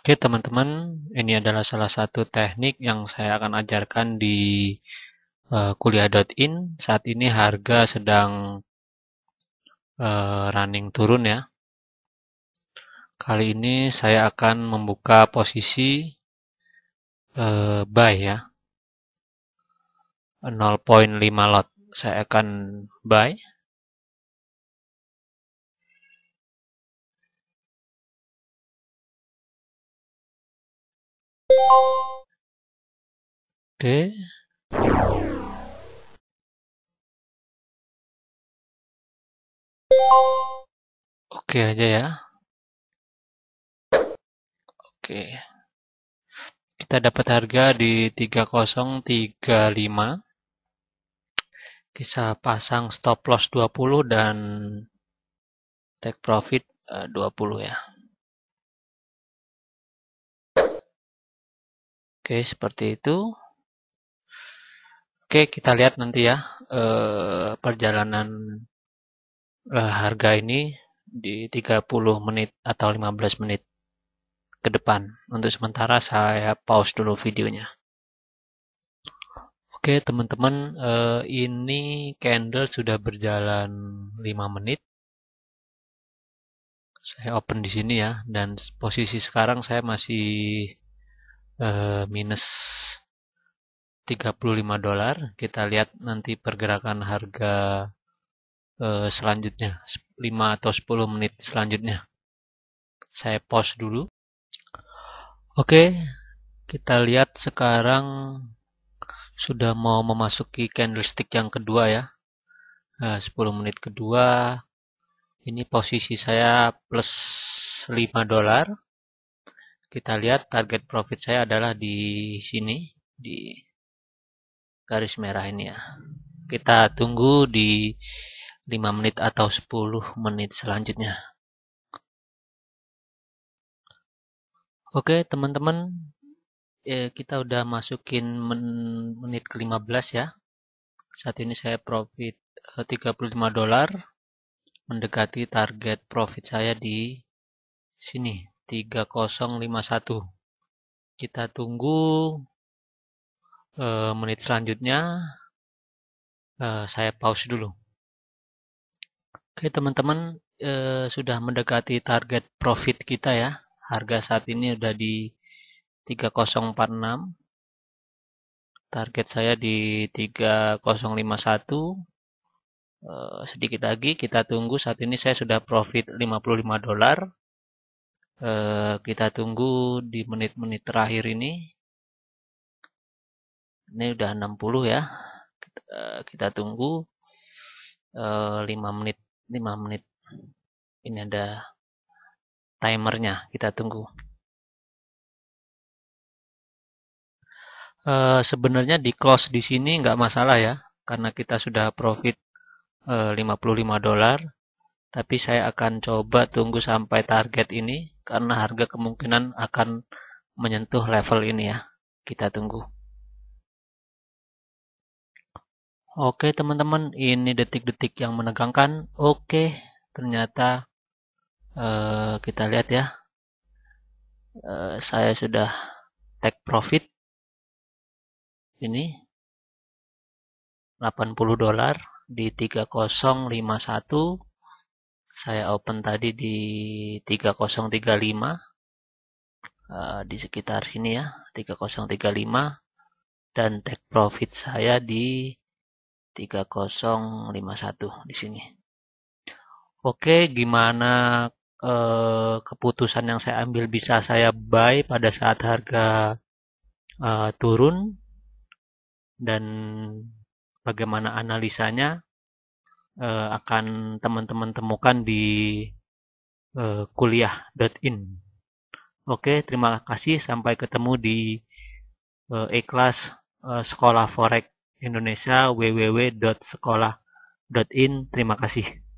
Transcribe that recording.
Oke teman-teman, ini adalah salah satu teknik yang saya akan ajarkan di uh, eh, kuliah.in. Saat ini harga sedang uh, running turun ya. Kali ini saya akan membuka posisi uh, buy ya. 0.5 lot. Saya akan buy. Oke. Oke aja ya. Oke. Kita dapat harga di 3035. Bisa pasang stop loss 20 dan take profit 20 eh, ya. Oke, seperti itu. Oke, kita lihat nanti ya eh, perjalanan eh, harga ini di 30 menit atau 15 menit ke depan. Untuk sementara saya pause dulu videonya. Oke, teman-teman, eh, ini candle sudah berjalan 5 menit. Saya open di sini ya dan posisi sekarang saya masih Eh, minus 35 dolar. Kita lihat nanti pergerakan harga eh, selanjutnya 5 atau 10 menit selanjutnya. Saya pause dulu. Oke, kita lihat sekarang sudah mau memasuki candlestick yang kedua ya. 10 eh, menit kedua. Ini posisi saya plus 5 dolar kita lihat target profit saya adalah di sini di garis merah ini ya kita tunggu di 5 menit atau 10 menit selanjutnya oke teman-teman eh, kita udah masukin men menit ke 15 ya saat ini saya profit 35 eh, dolar mendekati target profit saya di sini 3051. Kita tunggu e, menit selanjutnya. E, saya pause dulu. Oke teman-teman, e, sudah mendekati target profit kita ya. Harga saat ini sudah di 3046. Target saya di 3051. sedikit lagi kita tunggu saat ini saya sudah profit 55 dolar Eh, kita tunggu di menit-menit terakhir ini ini udah 60 ya kita, eh, tunggu 5 eh, menit 5 menit ini ada timernya kita tunggu sebenarnya di close di sini nggak masalah ya karena kita sudah profit 55 dolar tapi saya akan coba tunggu sampai target ini karena harga kemungkinan akan menyentuh level ini ya. Kita tunggu. Oke teman-teman, ini detik-detik yang menegangkan. Oke, ternyata eh, kita lihat ya. Eh, saya sudah take profit ini 80 dolar di 3051 saya open tadi di 3035 uh, eh, di sekitar sini ya 3035 dan take profit saya di 3051 di sini Oke gimana uh, keputusan yang saya ambil bisa saya buy pada saat harga uh, turun dan bagaimana analisanya uh, akan teman-teman temukan di uh, kuliah.in. Oke, terima kasih. Sampai ketemu di uh, eh, e class uh, Sekolah Forex Indonesia www.sekolah.in. Terima kasih.